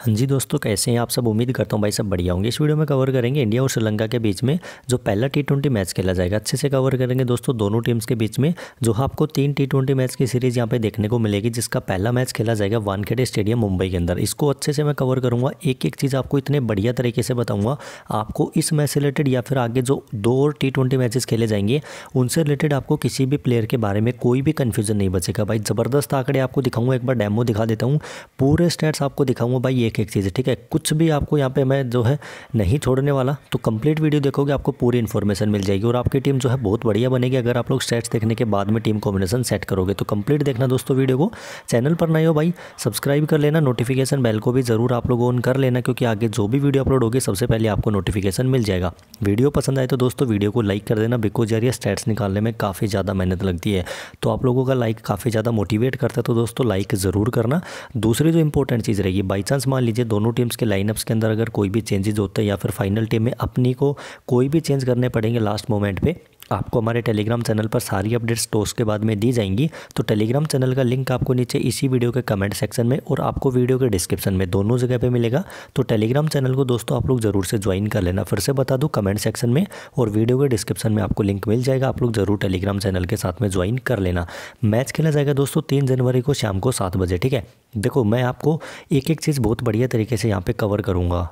हाँ जी दोस्तों कैसे हैं आप सब उम्मीद करता हूँ भाई सब बढ़िया होंगे इस वीडियो में कवर करेंगे इंडिया और श्रीलंका के बीच में जो पहला टी ट्वेंटी मैच खेला जाएगा अच्छे से कवर करेंगे दोस्तों दोनों टीम्स के बीच में जो हाँ आपको तीन टी ट्वेंटी मैच की सीरीज़ यहाँ पे देखने को मिलेगी जिसका पहला मैच खेला जाएगा वानखेड़े स्टेडियम मुंबई के अंदर इसको अच्छे से मैं कवर करूँगा एक एक चीज़ आपको इतने बढ़िया तरीके से बताऊँगा आपको इस मैच से रिलेटेड या फिर आगे जो दो और टी ट्वेंटी मैचेस खेले जाएंगे उनसे रिलेटेड आपको किसी भी प्लेयर के बारे में कोई भी कन्फ्यूजन नहीं बचेगा भाई ज़बरदस्त आंकड़े आपको दिखाऊंगा एक बार डैमो दिखा देता हूँ पूरे स्टेट्स आपको दिखाऊंगा भाई एक एक चीज़ ठीक है कुछ भी आपको यहाँ पे मैं जो है नहीं छोड़ने वाला तो कंप्लीट वीडियो देखोगे आपको पूरी इन्फॉर्मेशन मिल जाएगी और आपकी टीम जो है बहुत बढ़िया बनेगी अगर आप लोग स्टेट्स देखने के बाद में टीम कॉम्बिनेशन सेट करोगे तो कंप्लीट देखना दोस्तों वीडियो को चैनल पर नहीं हो भाई सब्सक्राइब कर लेना नोटिफिकेशन बेल को भी ज़रूर आप लोग ऑन कर लेना क्योंकि आगे जो भी वीडियो अपलोड होगी सबसे पहले आपको नोटिफिकेशन मिल जाएगा वीडियो पसंद आए तो दोस्तों वीडियो को लाइक कर देना बिकॉज यार ये स्टेट्स निकालने में काफ़ी ज़्यादा मेहनत लगती है तो आप लोगों का लाइक काफ़ी ज़्यादा मोटिवेट करता है तो दोस्तों लाइक ज़रूर करना दूसरी जो इंपॉर्टेंट चीज़ रहेगी बाई चांस मान मान लीजिए दोनों टीम्स के लाइनअप्स के अंदर अगर कोई भी चेंजेज होते हैं या फिर फाइनल टीम में अपनी को कोई भी चेंज करने पड़ेंगे लास्ट मोमेंट पर आपको हमारे टेलीग्राम चैनल पर सारी अपडेट्स टोस्ट के बाद में दी जाएंगी तो टेलीग्राम चैनल का लिंक आपको नीचे इसी वीडियो के कमेंट सेक्शन में और आपको वीडियो के डिस्क्रिप्शन में दोनों जगह पर मिलेगा तो टेलीग्राम चैनल को दोस्तों आप लोग ज़रूर से ज्वाइन कर लेना फिर से बता दूँ कमेंट सेक्शन में और वीडियो के डिस्क्रिप्शन में आपको लिंक मिल जाएगा आप लोग ज़रूर टेलीग्राम चैनल के साथ में ज्वाइन कर लेना मैच खेला जाएगा दोस्तों तीन जनवरी को शाम को सात बजे ठीक है देखो मैं आपको एक एक चीज़ बहुत बढ़िया तरीके से यहाँ पे कवर करूँगा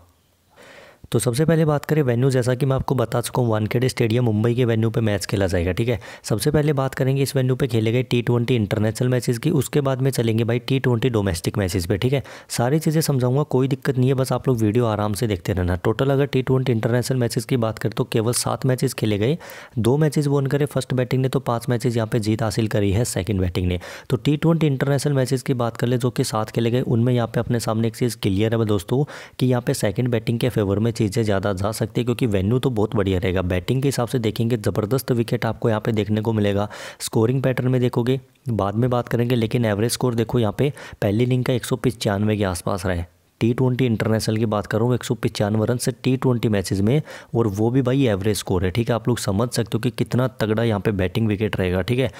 तो सबसे पहले बात करें वेन्यू जैसा कि मैं आपको बता चुका हूँ वानखेड़े स्टेडियम मुंबई के वेन्यू पे मैच खेला जाएगा ठीक है सबसे पहले बात करेंगे इस वेन्यू पे खेले गए टी ट्वेंटी इंटरनेशनल मैचेस की उसके बाद में चलेंगे भाई टी ट्वेंटी डोमेस्टिक मैचेस पे ठीक है सारी चीज़ें समझाऊंगा कोई दिक्कत नहीं है बस आप लोग वीडियो आराम से देखते रहना टोटल अगर टी ट्वेंटी इंटरनेशनल मैचेस की बात करें तो केवल सात मैचेस खेले गए दो मैचेस वो करे फर्स्ट बैटिंग ने तो पाँच मैचेस यहाँ पर जीत हासिल करी है सेकेंड बैटिंग ने तो टी ट्वेंटी इंटरनेशनल मैचेस की बात कर ले जो कि सात खेले गए उनमें यहाँ पे अपने सामने एक चीज़ क्लियर है दोस्तों कि यहाँ पे सेकेंड बैटिंग के फेवर में चीज़ें ज़्यादा जा सकती है क्योंकि वेन्यू तो बहुत बढ़िया रहेगा बैटिंग के हिसाब से देखेंगे ज़बरदस्त विकेट आपको यहाँ पे देखने को मिलेगा स्कोरिंग पैटर्न में देखोगे बाद में बात करेंगे लेकिन एवरेज स्कोर देखो यहाँ पे पहली इनिंग का एक के आसपास रहे टी ट्वेंटी इंटरनेशनल की बात करूँ एक सौ पचानवे रन से टी ट्वेंटी मैचेज में और वो भी भाई एवरेज स्कोर है ठीक है आप लोग समझ सकते हो कि कितना तगड़ा यहाँ पे बैटिंग विकेट रहेगा ठीक है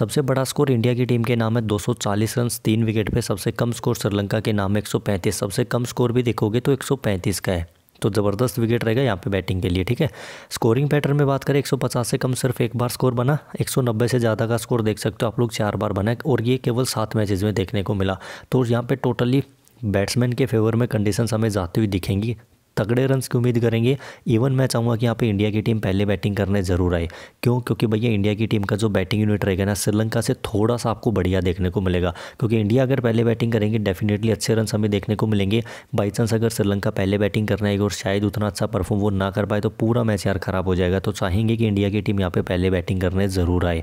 सबसे बड़ा स्कोर इंडिया की टीम के नाम है 240 रन तीन विकेट पे सबसे कम स्कोर श्रीलंका के नाम है 135 सबसे कम स्कोर भी देखोगे तो 135 का है तो ज़बरदस्त विकेट रहेगा यहाँ पे बैटिंग के लिए ठीक है स्कोरिंग पैटर्न में बात करें 150 से कम सिर्फ एक बार स्कोर बना 190 से ज़्यादा का स्कोर देख सकते हो आप लोग चार बार बना और ये केवल सात मैचेस में देखने को मिला तो यहाँ पे टोटली बैट्समैन के फेवर में कंडीशंस हमें जाती हुई दिखेंगी तगड़े रन की उम्मीद करेंगे इवन मैं चाहूँगा कि यहाँ पे इंडिया की टीम पहले बैटिंग करने ज़रूर आए क्यों क्योंकि भैया इंडिया की टीम का जो बैटिंग यूनिट रहेगा ना श्रीलंका से थोड़ा सा आपको बढ़िया देखने को मिलेगा क्योंकि इंडिया अगर पहले बैटिंग करेंगे डेफिनेटली अच्छे रन हमें देखने को मिलेंगे बाई चांस अगर श्रीलंका पहले बैटिंग करना है और शायद उतना अच्छा परफॉर्म वो ना कर पाए तो पूरा मैच यार ख़राब हो जाएगा तो चाहेंगे कि इंडिया की टीम यहाँ पर पहले बैटिंग करने ज़रूर आए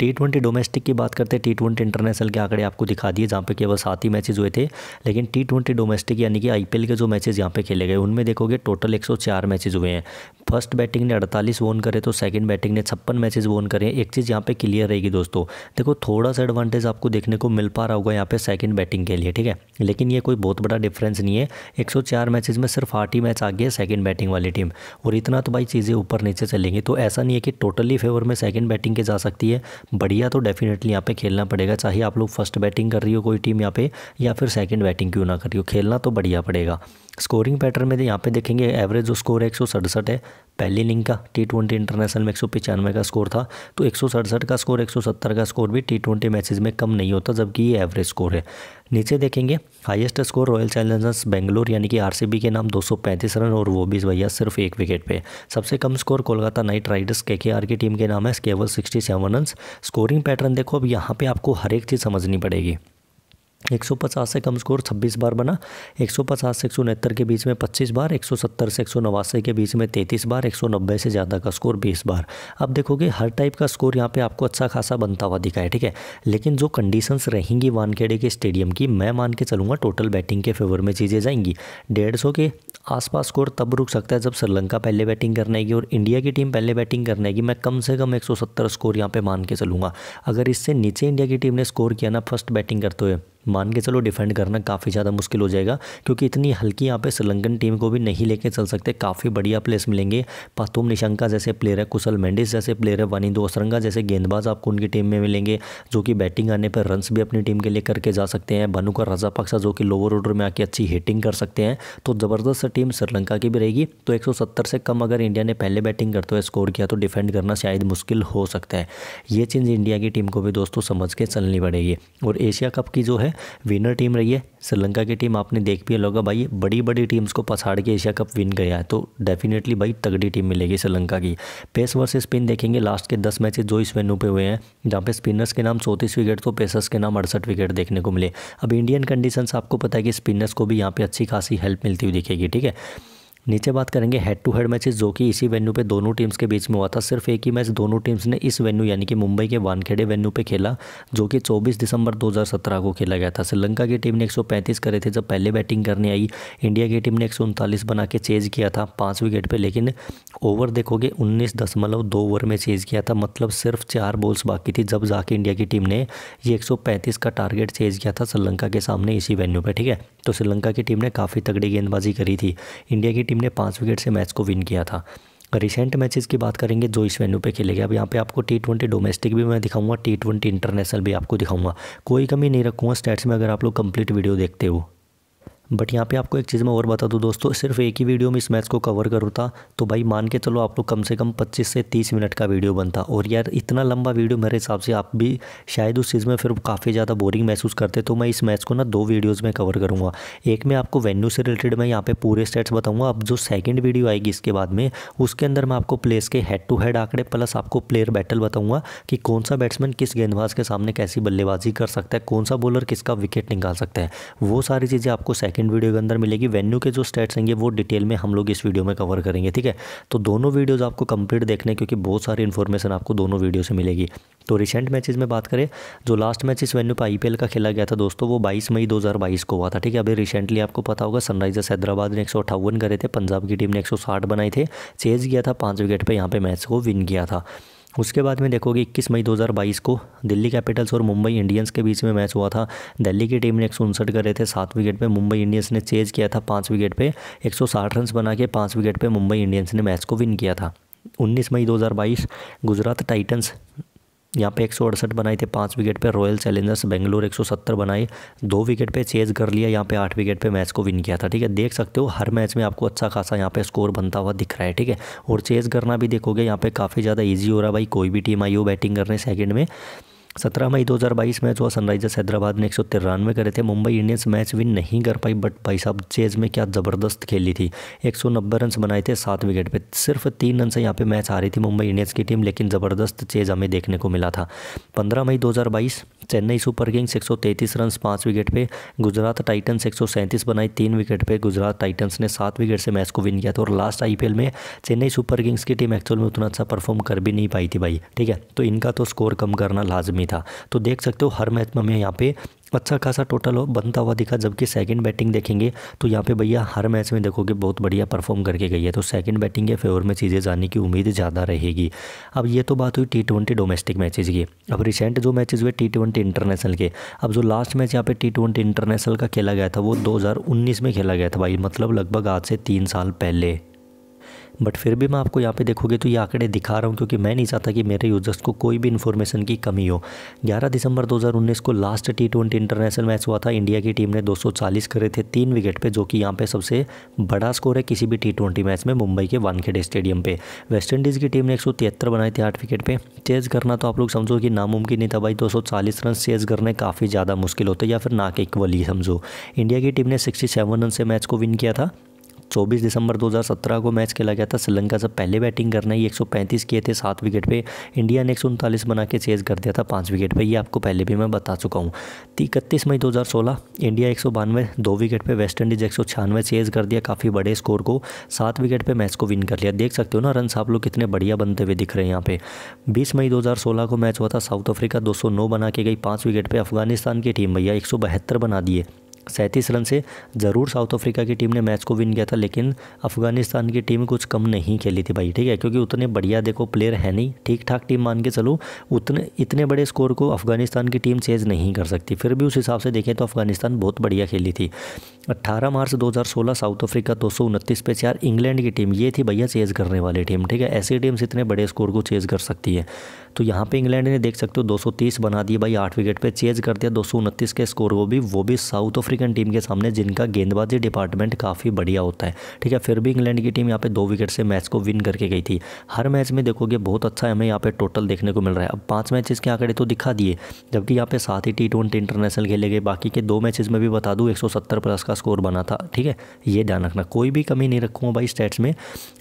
टी ट्वेंटी डोमेस्टिक की बात करते हैं टी ट्वेंटी इंटरनेशनल के आंकड़े आपको दिखा दिए जहाँ पे केवल सात ही मैचेज हुए थे लेकिन टी ट्वेंटी डोमेस्टिक यानी कि आईपीएल के जो मैचेज यहाँ पे खेले गए उनमें देखोगे टोटल एक मैचेज हुए हैं फर्स्ट बैटिंग ने 48 वोन करे तो सेकंड बैटिंग ने छप्पन मैचेज वोन करे एक चीज़ यहाँ पे क्लियर रहेगी दोस्तों देखो थोड़ा सा एडवांटेज आपको देखने को मिल पा रहा होगा यहाँ पे सेकंड बैटिंग के लिए ठीक है लेकिन ये कोई बहुत बड़ा डिफरेंस नहीं है 104 मैचेज में सिर्फ आठ ही मैच आ गए सेकंड बैटिंग वाली टीम और इतना तो भाई चीज़ें ऊपर नीचे चलेंगी तो ऐसा नहीं है कि टोटली फेवर में सेकंड बैटिंग के जा सकती है बढ़िया तो डेफिनेटली यहाँ पे खेलना पड़ेगा चाहे आप लोग फर्स्ट बैटिंग कर रही हो कोई टीम यहाँ पे या फिर सेकंड बैटिंग क्यों ना कर रही हो खेलना तो बढ़िया पड़ेगा स्कोरिंग पैटर्न में यहाँ पे देखेंगे एवरेज जो स्कोर है एक है पहली इनिंग का टी ट्वेंटी इंटरनेशनल में एक सौ पचानवे का स्कोर था तो एक सौ सड़सठ का स्कोर एक सौ सत्तर का स्कोर भी टी ट्वेंटी मैचेज में कम नहीं होता जबकि ये एवरेज स्कोर है नीचे देखेंगे highest score Royal Challengers Bangalore यानी कि आरसीबी के नाम 235 रन और वो भी भैया सिर्फ एक विकेट पे सबसे कम स्कोर कोलकाता नाइट राइडर्स के की टीम के नाम है केवल 67 रन स्कोरिंग पैटर्न देखो अब यहाँ पे आपको हर एक चीज़ समझनी पड़ेगी पचास से कम स्कोर 26 बार बना 150 से एक के बीच में 25 बार 170 से एक के बीच में 33 बार 190 से ज़्यादा का स्कोर 20 बार अब देखोगे हर टाइप का स्कोर यहाँ पे आपको अच्छा खासा बनता हुआ दिखा है ठीक है लेकिन जो कंडीशंस रहेंगी वानखेड़े के स्टेडियम की मैं मान के चलूँगा टोटल बैटिंग के फेवर में चीज़ें जाएंगी डेढ़ के आसपास स्कोर तब रुक सकता है जब श्रीलंका पहले बैटिंग करने की और इंडिया की टीम पहले बैटिंग करने की मैं कम से कम 170 स्कोर यहाँ पे मान के चलूँगा अगर इससे नीचे इंडिया की टीम ने स्कोर किया ना फर्स्ट बैटिंग करते हुए मान के चलो डिफेंड करना काफ़ी ज़्यादा मुश्किल हो जाएगा क्योंकि इतनी हल्की यहाँ पे श्रीलंकन टीम को भी नहीं लेके चल सकते काफ़ी बढ़िया प्लेस मिलेंगे पातुम निशंका जैसे प्लेयर है कुशल मेंडिस जैसे प्लेयर है वानिंदो ओसरंगा जैसे गेंदबाज आपको उनकी टीम में मिलेंगे जो कि बैटिंग आने पर रन्स भी अपनी टीम के लिए करके जा सकते हैं बनुकर रजापक्सा जो कि लोअर ऑर्डर में आके अच्छी हिटिंग कर सकते हैं तो ज़बरदस्त टीम श्रीलंका की भी रहेगी तो एक से कम अगर इंडिया ने पहले बैटिंग करते हुए स्कोर किया तो डिफेंड करना शायद मुश्किल हो सकता है ये चीज़ इंडिया की टीम को भी दोस्तों समझ के चलनी पड़ेगी और एशिया कप की जो है में विनर टीम रही है श्रीलंका की टीम आपने देख भी लोगा भाई बड़ी बड़ी टीम्स को पछाड़ के एशिया कप विन गया है तो डेफिनेटली भाई तगड़ी टीम मिलेगी श्रीलंका की पेस वर्सेस स्पिन देखेंगे लास्ट के दस मैचेस जो इस वेन्यू पे हुए हैं जहाँ पे स्पिनर्स के नाम चौंतीस विकेट तो पेसर्स के नाम अड़सठ विकेट देखने को मिले अब इंडियन कंडीशन आपको पता है कि स्पिनर्स को भी यहाँ पे अच्छी खासी हेल्प मिलती हुई दिखेगी ठीक है नीचे बात करेंगे हेड टू हेड मैचेस जो कि इसी वेन्यू पे दोनों टीम्स के बीच में हुआ था सिर्फ एक ही मैच दोनों टीम्स ने इस वेन्यू यानी कि मुंबई के वानखेड़े वेन्यू पे खेला जो कि 24 दिसंबर 2017 को खेला गया था श्रीलंका की टीम ने 135 करे थे जब पहले बैटिंग करने आई इंडिया की टीम ने एक बना के चेज किया था पाँच विकेट पर लेकिन ओवर देखोगे उन्नीस ओवर में चेज किया था मतलब सिर्फ चार बॉल्स बाकी थी जब जाके इंडिया की टीम ने ये एक का टारगेट चेज किया था श्रीलंका के सामने इसी वेन्यू पर ठीक है तो श्रीलंका की टीम ने काफ़ी तगड़ी गेंदबाजी करी थी इंडिया की टीम टीम ने पाँच विकेट से मैच को विन किया था रिसेंट मैचेस की बात करेंगे जो इस वेन्यू पे खेले गए अब यहाँ पे आपको टी ट्वेंटी डोमेस्टिक भी मैं दिखाऊंगा टी ट्वेंटी इंटरनेशनल भी आपको दिखाऊंगा कोई कमी नहीं रखूंगा स्टैट्स में अगर आप लोग कंप्लीट वीडियो देखते हो बट यहाँ पे आपको एक चीज़ मैं और बता दूँ दोस्तों सिर्फ एक ही वीडियो में इस मैच को कवर करूँ तो भाई मान के चलो आप लोग कम से कम 25 से 30 मिनट का वीडियो बनता और यार इतना लंबा वीडियो मेरे हिसाब से आप भी शायद उस चीज़ में फिर काफ़ी ज़्यादा बोरिंग महसूस करते तो मैं इस मैच को ना दो वीडियोज़ में कवर करूँगा एक में आपको वेन्यू से रिलेटेड मैं यहाँ पर पूरे स्टेट्स बताऊँगा अब जो सेकेंड वीडियो आएगी इसके बाद में उसके अंदर मैं आपको प्लेस के हेड टू हेड आंकड़े प्लस आपको प्लेयर बैटल बताऊँगा कि कौन सा बैट्समैन किस गेंदबाज के सामने कैसी बल्लेबाजी कर सकता है कौन सा बॉलर किसका विकेट निकाल सकता है वो सारी चीज़ें आपको सेकेंड सेकंड वीडियो के अंदर मिलेगी वेन्यू के जो स्टेट्स होंगे वो डिटेल में हम लोग इस वीडियो में कवर करेंगे ठीक है तो दोनों वीडियोज़ आपको कंप्लीट देखने क्योंकि बहुत सारी इन्फॉर्मेशन आपको दोनों वीडियो से मिलेगी तो रिसेंट मैचेज में बात करें जो लास्ट मैच इस वेन्यू पर आईपीएल का खेला गया था दोस्तों वो बाईस मई दो को हुआ था ठीक है अभी रिसेंटली आपको पता होगा सनराइजर्स हैदराबाद ने एक करे थे पंजाब की टीम ने एक बनाए थे चेज गया था पाँच विकेट पर यहाँ पर मैच को विन किया था उसके बाद में देखोगे 21 मई 2022 को दिल्ली कैपिटल्स और मुंबई इंडियंस के बीच में मैच हुआ था दिल्ली की टीम ने एक कर रहे थे सात विकेट पे मुंबई इंडियंस ने चेज किया था पाँच विकेट पे 160 रन बना के पाँच विकेट पे मुंबई इंडियंस ने मैच को विन किया था 19 मई 2022 गुजरात टाइटंस यहाँ पे एक सौ अड़सठ बनाए थे पाँच विकेट पे रॉयल चैलेंजर्स बेंगलोर एक सौ सत्तर बनाए दो विकेट पे चेज कर लिया यहाँ पे आठ विकेट पे मैच को विन किया था ठीक है देख सकते हो हर मैच में आपको अच्छा खासा यहाँ पे स्कोर बनता हुआ दिख रहा है ठीक है और चेज करना भी देखोगे यहाँ पे काफ़ी ज़्यादा ईजी हो रहा है भाई कोई भी टीम आई हो बैटिंग करने सेकेंड में सत्रह मई 2022 मैच हुआ सनराइजर्स हैदराबाद ने एक सौ तिरानवे करे थे मुंबई इंडियंस मैच विन नहीं कर पाई बट भाई साहब चेज में क्या ज़बरदस्त खेली थी एक सौ नब्बे रन बनाए थे सात विकेट पे सिर्फ तीन रन से यहाँ पे मैच आ रही थी मुंबई इंडियंस की टीम लेकिन ज़बरदस्त चेज हमें देखने को मिला था पंद्रह मई 2022 चेन्नई सुपर किंग्स एक सौ तैंतीस रन पाँच विकेट पे गुजरात टाइटन्स एक सौ सैंतीस तीन विकेट पे गुजरात टाइटन्स ने सात विकेट से मैच को विन किया था और लास्ट आई में चेन्नई सुपर किंग्स की टीम एक्चुअल में उतना अच्छा परफॉर्म कर भी नहीं पाई थी भाई ठीक है तो इनका तो स्कोर कम करना लाजमी आदमी था तो देख सकते हो हर मैच में हमें यहाँ पे अच्छा खासा टोटल हो बनता हुआ दिखा जबकि सेकंड बैटिंग देखेंगे तो यहाँ पे भैया हर मैच में देखोगे बहुत बढ़िया परफॉर्म करके गई है तो सेकंड बैटिंग के फेवर में चीज़ें जाने की उम्मीद ज़्यादा रहेगी अब ये तो बात हुई टी ट्वेंटी डोमेस्टिक मैचेज की अब रिसेंट जो मैचेज हुए टी ट्वेंटी इंटरनेशनल के अब जो लास्ट मैच यहाँ पे टी ट्वेंटी इंटरनेशनल का खेला गया था वो दो में खेला गया था भाई मतलब लगभग आज से तीन साल पहले बट फिर भी मैं आपको यहाँ पे देखोगे तो ये आंकड़े दिखा रहा हूँ क्योंकि मैं नहीं चाहता कि मेरे यूज़र्स को कोई भी इन्फॉर्मेशन की कमी हो 11 दिसंबर 2019 को last T twenty international match हुआ था इंडिया की टीम ने 240 करे थे तीन विकेट पे जो कि यहाँ पे सबसे बड़ा स्कोर है किसी भी टी ट्वेंटी मैच में मुंबई के वानखेड़े स्टेडियम पर वेस्ट इंडीज़ की टीम ने एक बनाए थे आठ विकेट पर चेज करना तो आप लोग समझो कि नामुमकिन नहीं था भाई दो रन चेज करने काफ़ी ज़्यादा मुश्किल होते या फिर ना के इक्वली समझो इंडिया की टीम ने सिक्सटी रन से मैच को विन किया था 24 दिसंबर 2017 को मैच खेला गया था श्रीलंका से पहले बैटिंग करना ही 135 किए थे सात विकेट पे इंडिया ने एक बना के चेज कर दिया था पाँच विकेट पर ये आपको पहले भी मैं बता चुका हूँ इकतीस मई 2016 इंडिया एक दो विकेट पर वेस्ट इंडीज़ एक चेज कर दिया काफ़ी बड़े स्कोर को सात विकेट पर मैच को विन कर लिया देख सकते हो ना रन आप लोग कितने बढ़िया बनते हुए दिख रहे हैं यहाँ पे बीस मई दो को मैच हुआ था साउथ अफ्रीका दो बना के गई पाँच विकेट पर अफगानिस्तान की टीम भैया एक बना दिए सैंतीस रन से ज़रूर साउथ अफ्रीका की टीम ने मैच को विन किया था लेकिन अफगानिस्तान की टीम कुछ कम नहीं खेली थी भाई ठीक है क्योंकि उतने बढ़िया देखो प्लेयर है नहीं ठीक ठाक टीम मान के चलो उतने इतने बड़े स्कोर को अफगानिस्तान की टीम चेज नहीं कर सकती फिर भी उस हिसाब से देखें तो अफगानिस्तान बहुत बढ़िया खेली थी अट्ठारह मार्च दो साउथ अफ्रीका दो पे चार इंग्लैंड की टीम ये थी भैया चेज करने वाली टीम ठीक है ऐसी टीम्स इतने बड़े स्कोर को चेज कर सकती है तो यहाँ पे इंग्लैंड ने देख सकते हो 230 बना दिए भाई आठ विकेट पे चेज कर दिया दो के स्कोर को भी वो भी साउथ अफ्रीकन टीम के सामने जिनका गेंदबाजी डिपार्टमेंट काफ़ी बढ़िया होता है ठीक है फिर भी इंग्लैंड की टीम यहाँ पे दो विकेट से मैच को विन करके गई थी हर मैच में देखोगे बहुत अच्छा हमें यहाँ पे टोटल देखने को मिल रहा है अब पांच मैचेस के आंकड़े तो दिखा दिए जबकि यहाँ पे साथ ही टी ट्वेंटी इंटरनेशनल खेले गए बाकी के दो मैचेज में भी बता दूँ एक प्लस का स्कोर बना था ठीक है ये ध्यान रखना कोई भी कमी नहीं रखूँगा भाई स्टेट्स में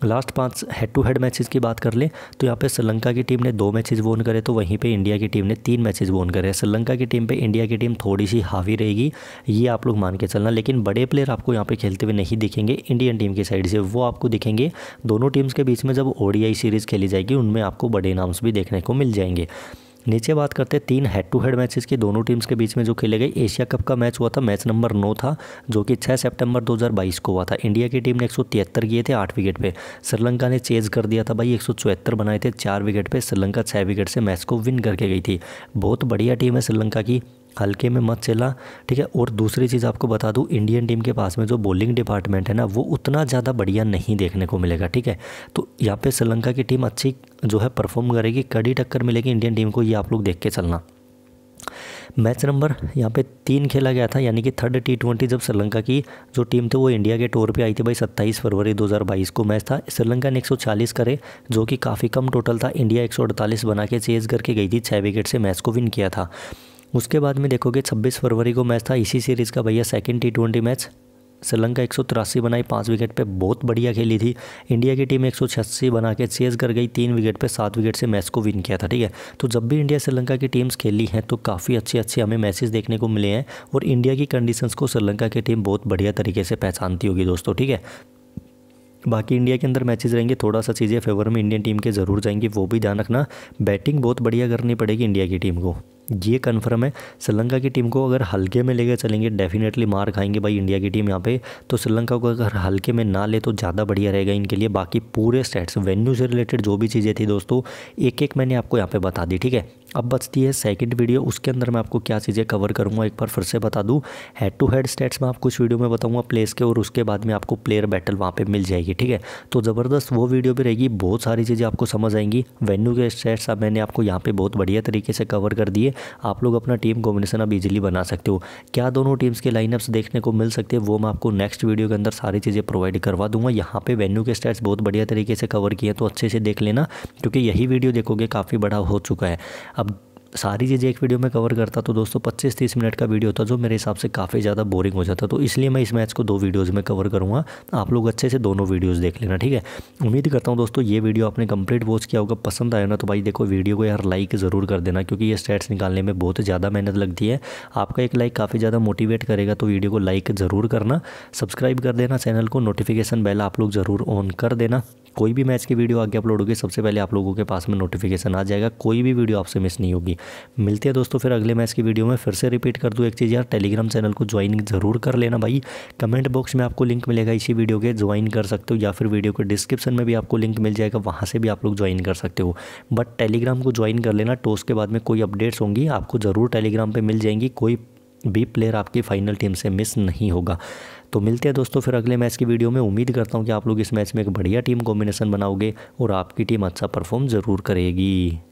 लास्ट पाँच हेड टू हेड मैचेस की बात कर लें तो यहाँ पे श्रीलंका की टीम ने दो मैचेज वोन करे तो वहीं पर इंडिया की टीम ने तीन मैचेस वोन करे श्रीलंका की टीम पर इंडिया की टीम थोड़ी सी हावी रहेगी ये आप लोग मान के चलना लेकिन बड़े प्लेयर आपको यहाँ पे खेलते हुए नहीं दिखेंगे इंडियन टीम की साइड से वो आपको दिखेंगे दोनों टीम्स के बीच में जब ओडीआई सीरीज़ खेली जाएगी उनमें आपको बड़े नाम्स भी देखने को मिल जाएंगे नीचे बात करते हैं तीन हेड टू हेड मैचेस की दोनों टीम्स के बीच में जो खेले गए एशिया कप का मैच हुआ था मैच नंबर नौ था जो कि 6 सितंबर 2022 को हुआ था इंडिया की टीम ने एक किए थे आठ विकेट पे श्रीलंका ने चेज कर दिया था भाई एक बनाए थे चार विकेट पे श्रीलंका छः विकेट से मैच को विन करके गई थी बहुत बढ़िया टीम है श्रीलंका की हल्के में मत चला ठीक है और दूसरी चीज़ आपको बता दूँ इंडियन टीम के पास में जो बॉलिंग डिपार्टमेंट है ना वो उतना ज़्यादा बढ़िया नहीं देखने को मिलेगा ठीक है तो यहाँ पर श्रीलंका की टीम अच्छी जो है परफॉर्म करेगी कड़ी टक्कर मिलेगी इंडियन टीम को ये आप लोग देख के चलना मैच नंबर यहाँ पे तीन खेला गया था यानी कि थर्ड टी ट्वेंटी जब श्रीलंका की जो टीम थी वो इंडिया के टूर पे आई थी भाई सत्ताईस फरवरी 2022 को मैच था श्रीलंका ने 140 करे जो कि काफ़ी कम टोटल था इंडिया 148 बना के चेज करके गई थी छः विकेट से मैच को विन किया था उसके बाद में देखोगे 26 फरवरी को मैच था इसी सीरीज़ का भैया second T twenty match Sri Lanka एक बनाई पाँच विकेट पे बहुत बढ़िया खेली थी इंडिया की टीम एक बना के चेज कर गई तीन विकेट पे सात विकेट से मैच को विन किया था ठीक है तो जब भी इंडिया श्रीलंका की टीम्स खेली हैं तो काफ़ी अच्छे अच्छे हमें मैचेस देखने को मिले हैं और इंडिया की कंडीशंस को श्रीलंका की टीम बहुत बढ़िया तरीके से पहचानती होगी दोस्तों ठीक है बाकी इंडिया के अंदर मैचेस रहेंगे थोड़ा सा चीज़ें फेवर में इंडियन टीम के ज़रूर जाएंगी वो भी ध्यान रखना बैटिंग बहुत बढ़िया करनी पड़ेगी इंडिया की टीम को ये कन्फर्म है श्रीलंका की टीम को अगर हल्के में लेकर चलेंगे डेफिनेटली मार खाएंगे भाई इंडिया की टीम यहाँ पे तो श्रीलंका को अगर हल्के में ना ले तो ज़्यादा बढ़िया रहेगा इनके लिए बाकी पूरे स्टेट्स वेन्यू से रिलेटेड जो भी चीज़ें थी दोस्तों एक एक मैंने आपको यहाँ पे बता दी ठीक है अब बचती है सेकंड वीडियो उसके अंदर मैं आपको क्या चीज़ें कवर करूँगा एक बार फिर से बता दूँ हेड टू हेड स्टेट्स मैं आपको इस वीडियो में बताऊँगा प्लेस के और उसके बाद में आपको प्लेयर बैटल वहाँ पर मिल जाएगी ठीक है तो ज़बरदस्त वो वीडियो भी रहेगी बहुत सारी चीज़ें आपको समझ आएंगी वेन्यू के स्टेट्स अब मैंने आपको यहाँ पर बहुत बढ़िया तरीके से कवर कर दिए आप लोग अपना टीम कॉम्बिनेशन अब ईजिली बना सकते हो क्या दोनों टीम्स के लाइनअप्स देखने को मिल सकते हैं वो मैं आपको नेक्स्ट वीडियो के अंदर सारी चीज़ें प्रोवाइड करवा दूंगा यहाँ पे वेन्यू के स्टेट्स बहुत बढ़िया तरीके से कवर किए तो अच्छे से देख लेना क्योंकि यही वीडियो देखोगे काफ़ी बड़ा हो चुका है अब सारी चीज़ें एक वीडियो में कवर करता तो दोस्तों पच्चीस तीस मिनट का वीडियो होता जो मेरे हिसाब से काफ़ी ज़्यादा बोरिंग हो जाता तो इसलिए मैं इस मैच को दो वीडियोज़ में कवर करूँगा आप लोग अच्छे से दोनों वीडियोज़ देख लेना ठीक है उम्मीद करता हूँ दोस्तों ये वीडियो आपने कंप्लीट वॉच किया होगा पसंद आया ना तो भाई देखो वीडियो को यार लाइक ज़रूर कर देना क्योंकि ये स्टेट्स निकालने में बहुत ज़्यादा मेहनत लगती है आपका एक लाइक काफ़ी ज़्यादा मोटिवेट करेगा तो वीडियो को लाइक ज़रूर करना सब्सक्राइब कर देना चैनल को नोटिफिकेशन बेल आप लोग ज़रूर ऑन कर देना कोई भी मैच की वीडियो आगे अपलोड होगी सबसे पहले आप लोगों के पास में नोटिफिकेशन आ जाएगा कोई भी वीडियो आपसे मिस नहीं होगी मिलते हैं दोस्तों फिर अगले मैच की वीडियो में फिर से रिपीट कर दूँ एक चीज़ यार टेलीग्राम चैनल को ज्वाइन ज़रूर कर लेना भाई कमेंट बॉक्स में आपको लिंक मिलेगा इसी वीडियो के ज्वाइन कर सकते हो या फिर वीडियो के डिस्क्रिप्शन में भी आपको लिंक मिल जाएगा वहाँ से भी आप लोग ज्वाइन कर सकते हो बट टेलीग्राम को ज्वाइन कर लेना टॉस तो के बाद में कोई अपडेट्स होंगी आपको ज़रूर टेलीग्राम पर मिल जाएंगी कोई भी प्लेयर आपकी फाइनल टीम से मिस नहीं होगा तो मिलते हैं दोस्तों फिर अगले मैच की वीडियो में उम्मीद करता हूँ कि आप लोग इस मैच में एक बढ़िया टीम कॉम्बिनेशन बनाओगे और आपकी टीम अच्छा परफॉर्म ज़रूर करेगी